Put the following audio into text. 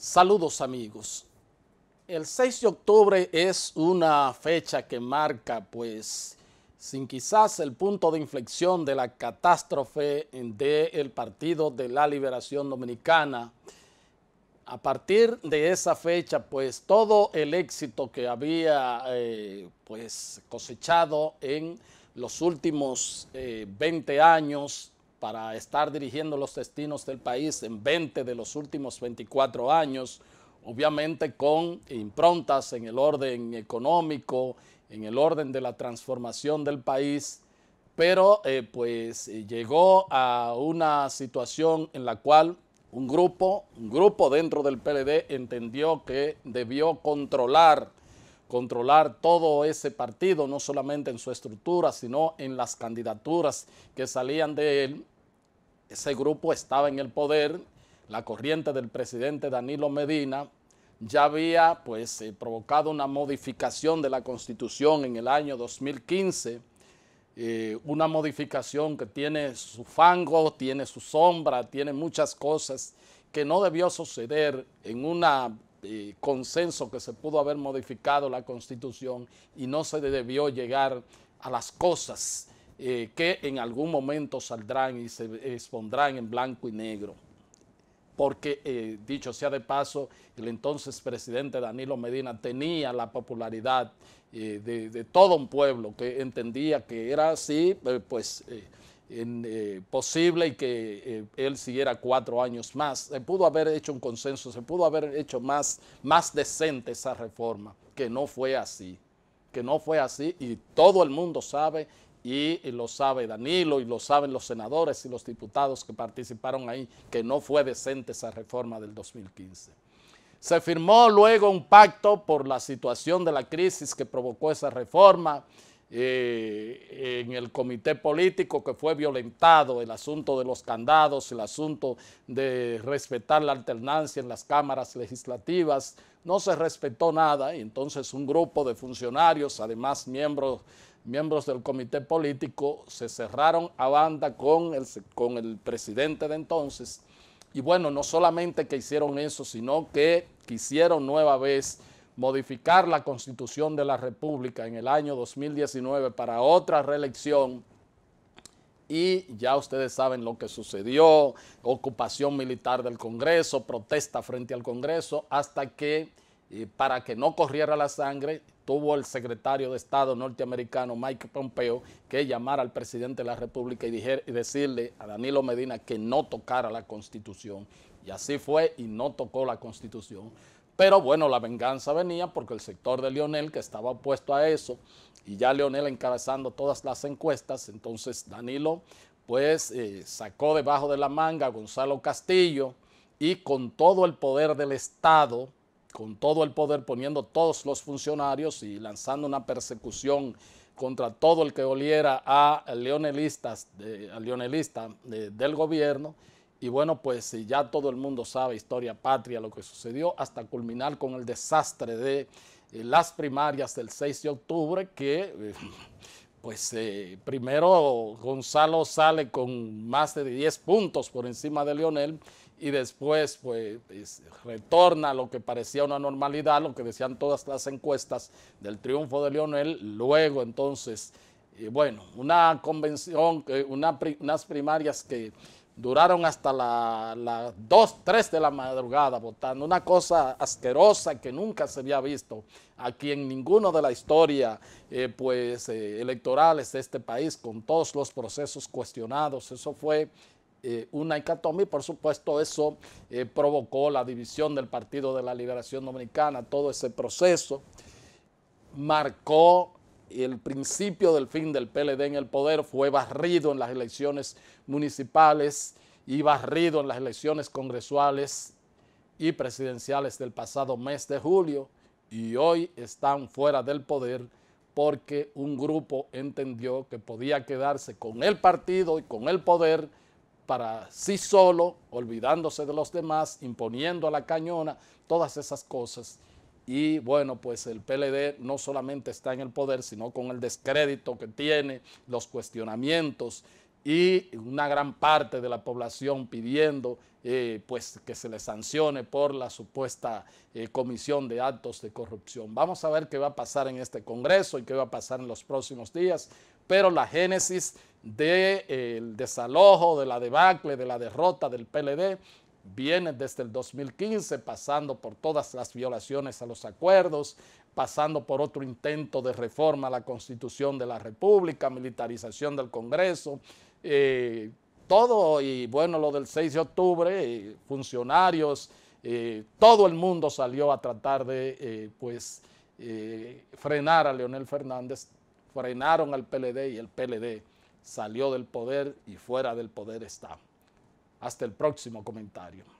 Saludos amigos. El 6 de octubre es una fecha que marca, pues, sin quizás el punto de inflexión de la catástrofe del el Partido de la Liberación Dominicana. A partir de esa fecha, pues, todo el éxito que había, eh, pues, cosechado en los últimos 20 eh, años para estar dirigiendo los destinos del país en 20 de los últimos 24 años, obviamente con improntas en el orden económico, en el orden de la transformación del país, pero eh, pues eh, llegó a una situación en la cual un grupo, un grupo dentro del PLD entendió que debió controlar controlar todo ese partido, no solamente en su estructura, sino en las candidaturas que salían de él. Ese grupo estaba en el poder, la corriente del presidente Danilo Medina ya había pues eh, provocado una modificación de la constitución en el año 2015, eh, una modificación que tiene su fango, tiene su sombra, tiene muchas cosas que no debió suceder en una consenso que se pudo haber modificado la constitución y no se debió llegar a las cosas eh, que en algún momento saldrán y se expondrán en blanco y negro. Porque, eh, dicho sea de paso, el entonces presidente Danilo Medina tenía la popularidad eh, de, todo un pueblo que entendía que era así, pues eh, posible y que eh, él siguiera cuatro años más. Se pudo haber hecho un consenso, se pudo haber hecho más, más decente esa reforma, que no fue así, que no fue así y todo el mundo sabe y lo sabe Danilo y lo saben los senadores y los diputados que participaron ahí, que no fue decente esa reforma del 2015. Se firmó luego un pacto por la situación de la crisis que provocó esa reforma. Eh, eh, en el comité político que fue violentado, el asunto de los candados, el asunto de respetar la alternancia en las cámaras legislativas, no se respetó nada y entonces un grupo de funcionarios, además miembros, miembros del comité político, se cerraron a banda con el, con el presidente de entonces y bueno, no solamente que hicieron eso, sino que quisieron nueva vez modificar la constitución de la República en el año 2019 para otra reelección y ya ustedes saben lo que sucedió, ocupación militar del Congreso, protesta frente al Congreso, hasta que, eh, para que no corriera la sangre, tuvo el secretario de Estado norteamericano Mike Pompeo que llamar al presidente de la República y decirle a Danilo Medina que no tocara la Constitución. Y así fue y no tocó la Constitución. Pero bueno, la venganza venía porque el sector de Lionel, que estaba opuesto a eso, y ya Leonel encabezando todas las encuestas, entonces Danilo pues eh, sacó debajo de la manga a Gonzalo Castillo y con todo el poder del Estado, con todo el poder poniendo todos los funcionarios y lanzando una persecución contra todo el que oliera a leonelistas, leonelista del gobierno, y bueno, pues ya todo el mundo sabe historia patria, lo que sucedió, hasta culminar con el desastre de eh, las primarias del 6 de octubre, que eh, pues eh, primero Gonzalo sale con más de 10 puntos por encima de Lionel y después pues, retorna a lo que parecía una normalidad, lo que decían todas las encuestas del triunfo de Lionel, luego entonces, bueno, una convención, unas primarias que Duraron hasta las dos 2, 3 de la madrugada votando. Una cosa asquerosa que nunca se había visto aquí en ninguno de la historia eh, pues, eh, electorales de este país, con todos los procesos cuestionados. Eso fue eh, una hecatombe y por supuesto eso provocó la división del Partido de la Liberación Dominicana, todo ese proceso marcó el principio del fin del PLD en el poder fue barrido en las elecciones municipales y barrido en las elecciones congresuales y presidenciales del pasado mes de julio y hoy están fuera del poder porque un grupo entendió que podía quedarse con el partido y con el poder para sí solo, olvidándose de los demás, imponiendo a la cañona, todas esas cosas y bueno, pues el PLD no solamente está en el poder, sino con el descrédito que tiene, los cuestionamientos y una gran parte de la población pidiendo eh, pues que se le sancione por la supuesta eh, comisión de actos de corrupción. Vamos a ver qué va a pasar en este Congreso y qué va a pasar en los próximos días, pero la génesis del eh, desalojo, de la debacle, de la derrota del PLD viene desde el 2015 pasando por todas las violaciones a los acuerdos, pasando por otro intento de reforma a la constitución de la República, militarización del Congreso, eh, todo y bueno, lo del 6 de octubre, eh, funcionarios, eh, todo el mundo salió a tratar de pues frenar a Leonel Fernández, frenaron al PLD y el PLD salió del poder y fuera del poder está. Hasta el próximo comentario.